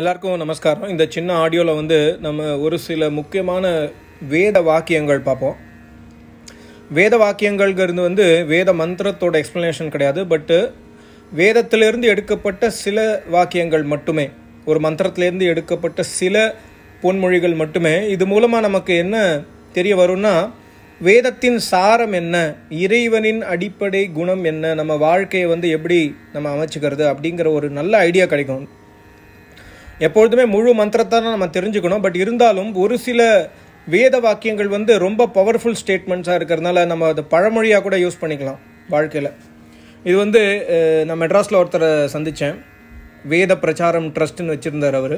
எல்லாருக்கும் நமஸ்காரம் இந்த சின்ன ஆடியோவில் வந்து நம்ம ஒரு சில முக்கியமான வேத வாக்கியங்கள் பார்ப்போம் வேத வாக்கியங்கள்ங்கிறது வந்து வேத மந்திரத்தோட எக்ஸ்ப்ளனேஷன் கிடையாது பட்டு வேதத்திலிருந்து எடுக்கப்பட்ட சில வாக்கியங்கள் மட்டுமே ஒரு மந்திரத்திலேருந்து எடுக்கப்பட்ட சில பொன்மொழிகள் மட்டுமே இது மூலமாக நமக்கு என்ன தெரிய வரும்னா வேதத்தின் சாரம் என்ன இறைவனின் அடிப்படை குணம் என்ன நம்ம வாழ்க்கையை வந்து எப்படி நம்ம அமைச்சுக்கிறது அப்படிங்கிற ஒரு நல்ல ஐடியா கிடைக்கும் எப்பொழுதுமே முழு மந்திரத்தை தான் நம்ம தெரிஞ்சுக்கணும் பட் இருந்தாலும் ஒரு சில வேத வாக்கியங்கள் வந்து ரொம்ப பவர்ஃபுல் ஸ்டேட்மெண்ட்ஸாக இருக்கிறதுனால நம்ம அதை பழமொழியாக கூட யூஸ் பண்ணிக்கலாம் வாழ்க்கையில் இது வந்து நான் மெட்ராஸில் ஒருத்தரை சந்தித்தேன் வேத பிரச்சாரம் ட்ரஸ்ட்டுன்னு வச்சுருந்தார் அவர்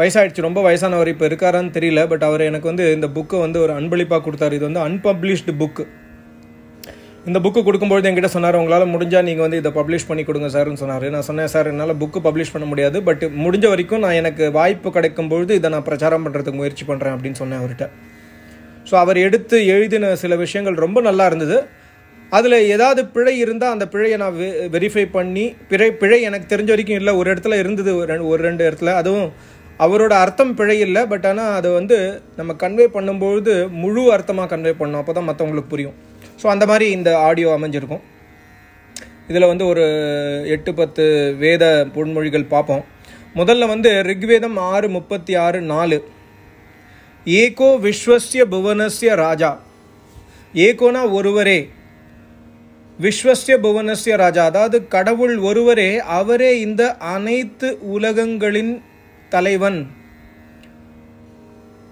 வயசாகிடுச்சு ரொம்ப வயசானவர் இப்போ இருக்காரான்னு தெரியல பட் அவர் எனக்கு வந்து இந்த புக்கை வந்து ஒரு அன்பளிப்பாக கொடுத்தாரு இது வந்து அன்பப்ளிஷ்டு புக்கு இந்த புக்கு கொடுக்கும்போது என்கிட்ட சொன்னார் உங்களால் முடிஞ்சால் நீங்கள் வந்து இதை பப்ளிஷ் பண்ணி கொடுங்க சார்னு சொன்னார் நான் சொன்னேன் சார் என்னால் புக்கு பப்ளிஷ் பண்ண முடியாது பட் முடிஞ்ச வரைக்கும் நான் எனக்கு வாய்ப்பு கிடைக்கும் பொழுது இதை நான் பிரச்சாரம் பண்ணுறதுக்கு முயற்சி பண்ணுறேன் அப்படின்னு சொன்னேன் அவர்கிட்ட ஸோ அவர் எடுத்து எழுதின சில விஷயங்கள் ரொம்ப நல்லா இருந்தது அதில் ஏதாவது பிழை இருந்தால் அந்த பிழையை நான் வெ வெரிஃபை பண்ணி பிழை பிழை எனக்கு தெரிஞ்ச வரைக்கும் இல்லை ஒரு இடத்துல இருந்தது ஒரு ரெண்டு இடத்துல அதுவும் அவரோட அர்த்தம் பிழை இல்லை பட் ஆனால் அதை வந்து நம்ம கன்வே பண்ணும்பொழுது முழு அர்த்தமாக கன்வே பண்ணோம் அப்போ தான் மற்றவங்களுக்கு புரியும் ஸோ அந்த மாதிரி இந்த ஆடியோ அமைஞ்சிருக்கும் இதில் வந்து ஒரு எட்டு பத்து வேத பொன்மொழிகள் பார்ப்போம் முதல்ல வந்து ரிக்வேதம் ஆறு முப்பத்தி ஆறு நாலு ஏகோ விஸ்வசிய புவனசிய ராஜா ஏகோனா ஒருவரே விஸ்வசிய புவனசிய ராஜா அதாவது கடவுள் ஒருவரே அவரே இந்த அனைத்து உலகங்களின் தலைவன்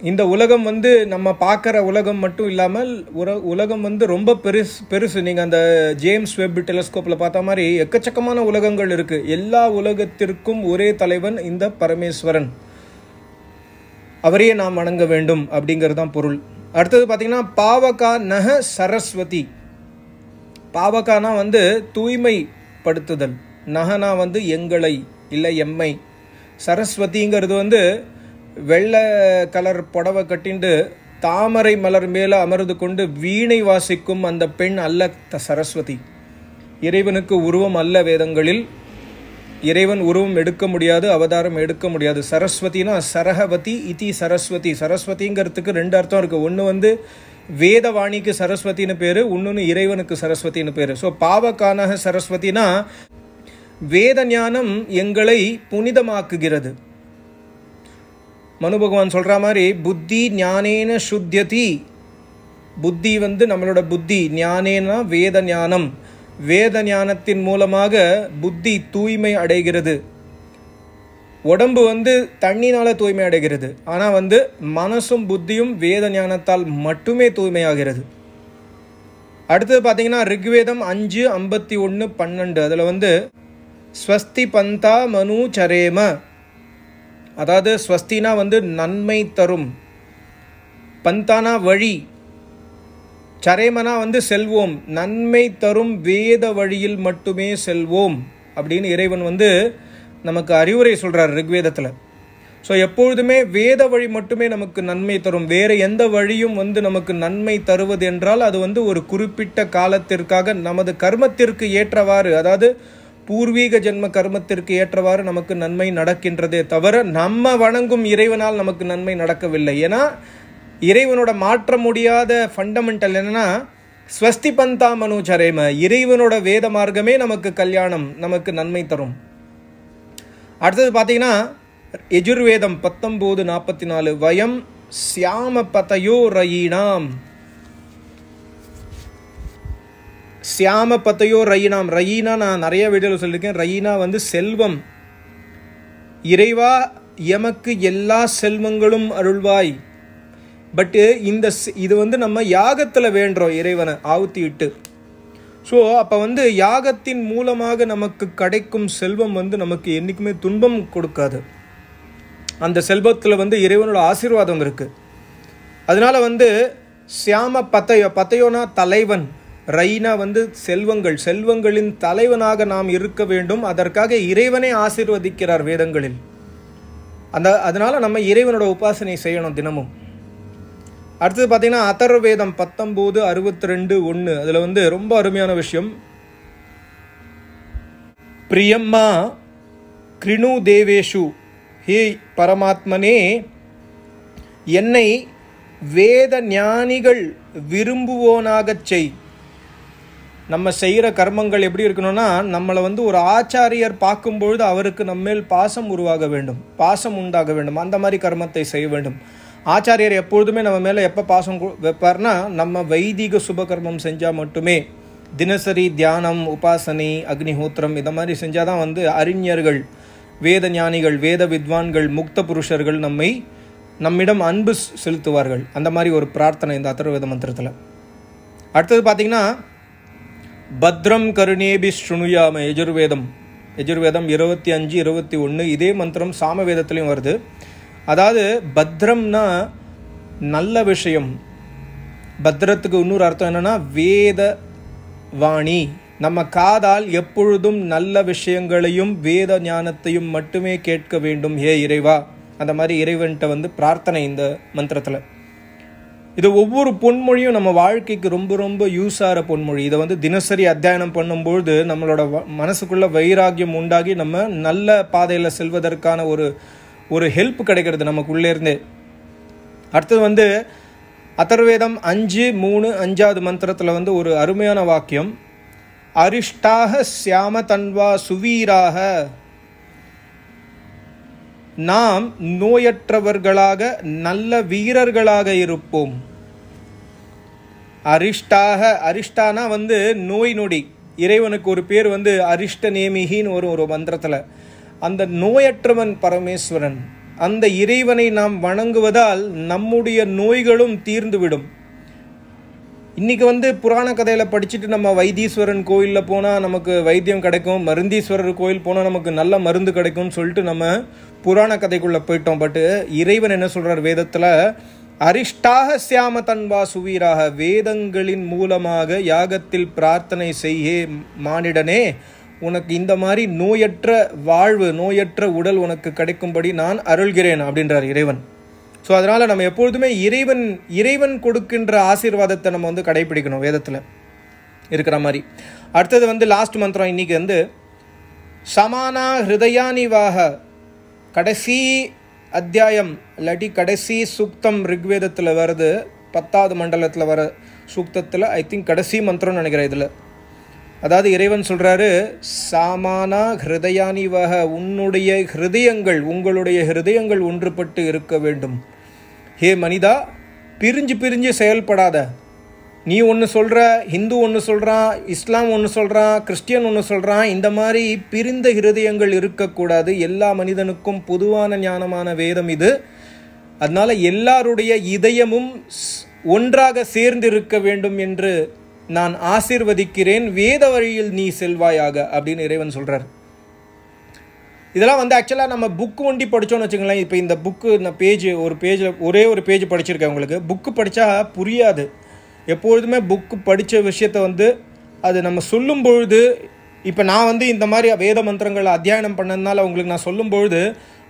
இந்த உலகம் வந்து நம்ம பார்க்குற உலகம் மட்டும் இல்லாமல் உர உலகம் வந்து ரொம்ப பெருசு பெருசு நீங்கள் அந்த ஜேம்ஸ் வெப் டெலிஸ்கோப்பில் பார்த்த மாதிரி எக்கச்சக்கமான உலகங்கள் இருக்குது எல்லா உலகத்திற்கும் ஒரே தலைவன் இந்த பரமேஸ்வரன் அவரையே நாம் வணங்க வேண்டும் அப்படிங்கிறது தான் பொருள் அடுத்தது பார்த்திங்கன்னா பாவகா நக சரஸ்வதி பாவகானா வந்து தூய்மைப்படுத்துதல் நகனா வந்து எங்களை இல்லை எம்மை சரஸ்வதிங்கிறது வந்து வெள்ளை கலர் புடவை கட்டிண்டு தாமரை மலர் மேலே அமர்ந்து கொண்டு வீணை வாசிக்கும் அந்த பெண் அல்ல சரஸ்வதி இறைவனுக்கு உருவம் அல்ல வேதங்களில் இறைவன் உருவம் எடுக்க முடியாது அவதாரம் எடுக்க முடியாது சரஸ்வதினா சரகவதி இதி சரஸ்வதி சரஸ்வதிங்கிறதுக்கு ரெண்டு அர்த்தம் இருக்குது ஒன்று வந்து வேதவாணிக்கு சரஸ்வதினு பேர் இன்னொன்று இறைவனுக்கு சரஸ்வதினு பேர் ஸோ பாவக்கானாக சரஸ்வதினா வேத ஞானம் எங்களை புனிதமாக்குகிறது மனு பகவான் சொல்கிற மாதிரி புத்தி ஞானேன சுத்தியதி புத்தி வந்து நம்மளோட புத்தி ஞானேனா வேத ஞானம் வேத ஞானத்தின் மூலமாக புத்தி தூய்மை அடைகிறது உடம்பு வந்து தண்ணினால் தூய்மை அடைகிறது ஆனால் வந்து மனசும் புத்தியும் வேத ஞானத்தால் மட்டுமே தூய்மையாகிறது அடுத்தது பார்த்தீங்கன்னா ரிக்வேதம் அஞ்சு ஐம்பத்தி ஒன்று பன்னெண்டு அதில் வந்து ஸ்வஸ்தி பந்தா மனு சரேம அதாவது ஸ்வஸ்தினா வந்து நன்மை தரும் பந்தானா வழி சரேமனா வந்து செல்வோம் நன்மை தரும் வேத வழியில் மட்டுமே செல்வோம் அப்படின்னு இறைவன் வந்து நமக்கு அறிவுரை சொல்கிறார் ரிக்வேதத்தில் ஸோ எப்பொழுதுமே வேத வழி மட்டுமே நமக்கு நன்மை தரும் வேறு எந்த வழியும் வந்து நமக்கு நன்மை தருவது என்றால் அது வந்து ஒரு குறிப்பிட்ட காலத்திற்காக நமது கர்மத்திற்கு ஏற்றவாறு அதாவது பூர்வீக ஜென்ம கர்மத்திற்கு ஏற்றவாறு நமக்கு நன்மை நடக்கின்றதே தவிர நம்ம வணங்கும் இறைவனால் நமக்கு நன்மை நடக்கவில்லை ஏன்னா இறைவனோட மாற்ற முடியாத ஃபண்டமெண்டல் என்னென்னா ஸ்வஸ்தி பந்தா மனுஜரேம இறைவனோட வேத மார்க்கமே நமக்கு கல்யாணம் நமக்கு நன்மை தரும் அடுத்தது பார்த்தீங்கன்னா எஜுர்வேதம் பத்தொம்போது நாற்பத்தி நாலு வயம் சியாம பதையோ ரயினாம் சியாம பத்தையோ ரயினாம் ரயினா நான் நிறைய வீடியோவில் சொல்லியிருக்கேன் ரயினா வந்து செல்வம் இறைவா எமக்கு எல்லா செல்வங்களும் அருள்வாய் பட்டு இந்த இது வந்து நம்ம யாகத்தில் வேண்டுறோம் இறைவனை ஆவுத்தி இட்டு ஸோ அப்போ வந்து யாகத்தின் மூலமாக நமக்கு கிடைக்கும் செல்வம் வந்து நமக்கு என்றைக்குமே துன்பம் கொடுக்காது அந்த செல்வத்தில் வந்து இறைவனோட ஆசீர்வாதம் இருக்குது அதனால் வந்து சியாம பத்தையோ பத்தையோனா தலைவன் ரைனா வந்து செல்வங்கள் செல்வங்களின் தலைவனாக நாம் இருக்க வேண்டும் அதற்காக இறைவனை ஆசிர்வதிக்கிறார் வேதங்களில் அந்த அதனால் நம்ம இறைவனோட உபாசனை செய்யணும் தினமும் அடுத்தது பார்த்திங்கன்னா அதர்வேதம் பத்தொம்போது அறுபத்தி ரெண்டு ஒன்று அதில் வந்து ரொம்ப அருமையான விஷயம் பிரியம்மா கிருணு தேவேஷு ஹே பரமாத்மனே என்னை வேத ஞானிகள் விரும்புவோனாகச் செய் நம்ம செய்கிற கர்மங்கள் எப்படி இருக்கணும்னா நம்மளை வந்து ஒரு ஆச்சாரியர் பார்க்கும்பொழுது அவருக்கு நம்மேல் பாசம் உருவாக வேண்டும் பாசம் உண்டாக வேண்டும் அந்த மாதிரி கர்மத்தை செய்ய வேண்டும் ஆச்சாரியர் எப்பொழுதுமே நம்ம மேலே எப்போ பாசம் வைப்பார்னா நம்ம வைதிக சுபகர்மம் செஞ்சால் மட்டுமே தினசரி தியானம் உபாசனை அக்னிஹோத்திரம் இதை மாதிரி செஞ்சால் தான் வந்து அறிஞர்கள் வேத ஞானிகள் வேத வித்வான்கள் முக்த புருஷர்கள் நம்மை நம்மிடம் அன்பு செலுத்துவார்கள் அந்த மாதிரி ஒரு பிரார்த்தனை இந்த அத்தர்வேத மந்திரத்தில் அடுத்தது பார்த்திங்கன்னா பத்ரம் கருணேபி ஸ்ருணுயாம எஜுர்வேதம் எஜுர்வேதம் இருபத்தி அஞ்சு இருபத்தி ஒன்று இதே மந்திரம் சாம வேதத்துலேயும் வருது அதாவது பத்ரம்னா நல்ல விஷயம் பத்ரத்துக்கு இன்னொரு அர்த்தம் என்னென்னா வேத வாணி நம்ம காதால் எப்பொழுதும் நல்ல விஷயங்களையும் வேத ஞானத்தையும் மட்டுமே கேட்க வேண்டும் ஏ இறைவா அந்த மாதிரி இறைவன்கிட்ட வந்து பிரார்த்தனை இந்த மந்திரத்தில் இது ஒவ்வொரு பொன்மொழியும் நம்ம வாழ்க்கைக்கு ரொம்ப ரொம்ப யூஸ் ஆகிற பொன்மொழி இதை வந்து தினசரி அத்தியாயனம் பண்ணும்பொழுது நம்மளோட மனசுக்குள்ளே வைராகியம் உண்டாகி நம்ம நல்ல பாதையில் செல்வதற்கான ஒரு ஒரு ஹெல்ப் கிடைக்கிறது நமக்குள்ளேருந்தே அடுத்தது வந்து அத்தர்வேதம் அஞ்சு மூணு அஞ்சாவது மந்திரத்தில் வந்து ஒரு அருமையான வாக்கியம் அரிஷ்டாக சியாம தன்வா சுவீராக நாம் நோயற்றவர்களாக நல்ல வீரர்களாக இருப்போம் அரிஷ்டாக அரிஷ்டானா வந்து நோய் நொடி இறைவனுக்கு ஒரு பேர் வந்து அரிஷ்ட நேமிகின்னு ஒரு ஒரு மந்திரத்தில் அந்த நோயற்றவன் பரமேஸ்வரன் அந்த இறைவனை நாம் வணங்குவதால் நம்முடைய நோய்களும் தீர்ந்துவிடும் இன்றைக்கி வந்து புராண கதையில் படிச்சுட்டு நம்ம வைத்தீஸ்வரன் கோயிலில் போனால் நமக்கு வைத்தியம் கிடைக்கும் மருந்தீஸ்வரர் கோயில் போனால் நமக்கு நல்ல மருந்து கிடைக்கும்னு சொல்லிட்டு நம்ம புராண கதைக்குள்ளே போயிட்டோம் பட்டு இறைவன் என்ன சொல்கிறார் வேதத்தில் அரிஷ்டாக சியாம தன்வா சுவீராக வேதங்களின் மூலமாக யாகத்தில் பிரார்த்தனை செய்யே மானிடனே உனக்கு இந்த மாதிரி நோயற்ற வாழ்வு நோயற்ற உடல் உனக்கு கிடைக்கும்படி நான் அருள்கிறேன் அப்படின்றார் இறைவன் ஸோ அதனால் நம்ம எப்பொழுதுமே இறைவன் இறைவன் கொடுக்கின்ற ஆசீர்வாதத்தை நம்ம வந்து கடைபிடிக்கணும் வேதத்தில் இருக்கிற மாதிரி அடுத்தது வந்து லாஸ்ட் மந்திரம் இன்னைக்கு வந்து சமானா ஹிருதயானிவாக கடைசி அத்தியாயம் இல்லாட்டி கடைசி சூக்தம் ரிக்வேதத்தில் வருது பத்தாவது மண்டலத்தில் வர சூக்தத்தில் ஐ திங்க் கடைசி மந்திரம்னு நினைக்கிறேன் இதில் அதாவது இறைவன் சொல்கிறாரு சாமானா ஹிருதயானி வக உன்னுடைய ஹிருதயங்கள் உங்களுடைய ஹிருதயங்கள் ஒன்றுபட்டு இருக்க வேண்டும் ஹே மனிதா பிரிஞ்சு பிரிஞ்சு செயல்படாத நீ ஒன்று சொல்கிற ஹிந்து ஒன்று சொல்கிறான் இஸ்லாம் ஒன்று சொல்கிறான் கிறிஸ்டியன் ஒன்று சொல்கிறான் இந்த மாதிரி பிரிந்த ஹிருதயங்கள் இருக்கக்கூடாது எல்லா மனிதனுக்கும் பொதுவான ஞானமான வேதம் இது அதனால் எல்லாருடைய இதயமும் ஒன்றாக சேர்ந்திருக்க வேண்டும் என்று நான் ஆசிர்வதிக்கிறேன் வேத வழியில் நீ செல்வாயாக அப்படின்னு இறைவன் சொல்கிறார் இதெல்லாம் வந்து ஆக்சுவலாக நம்ம புக்கு ஒண்டி படித்தோம்னு வச்சுங்களேன் இப்போ இந்த புக்கு நான் பேஜ் ஒரு பேஜில் ஒரே ஒரு பேஜ் படிச்சிருக்கேன் உங்களுக்கு புக்கு படித்தா புரியாது எப்பொழுதுமே புக்கு படித்த விஷயத்தை வந்து அது நம்ம சொல்லும் பொழுது இப்போ நான் வந்து இந்த மாதிரி வேத மந்திரங்களை அத்தியாயனம் பண்ணதுனால உங்களுக்கு நான் சொல்லும் பொழுது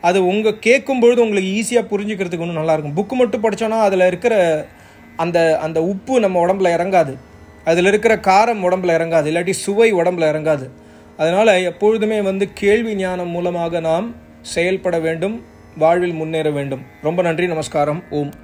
அது உங்கள் கேட்கும் பொழுது உங்களுக்கு ஈஸியாக புரிஞ்சுக்கிறதுக்கு ஒன்றும் நல்லாயிருக்கும் புக்கு மட்டும் படித்தோன்னா அதில் இருக்கிற அந்த அந்த உப்பு நம்ம உடம்புல இறங்காது அதில் இருக்கிற காரம் உடம்புல இறங்காது இல்லாட்டி சுவை உடம்புல இறங்காது அதனால் எப்பொழுதுமே வந்து கேள்வி ஞானம் மூலமாக நாம் செயல்பட வேண்டும் வாழ்வில் முன்னேற வேண்டும் ரொம்ப நன்றி நமஸ்காரம் ஓம்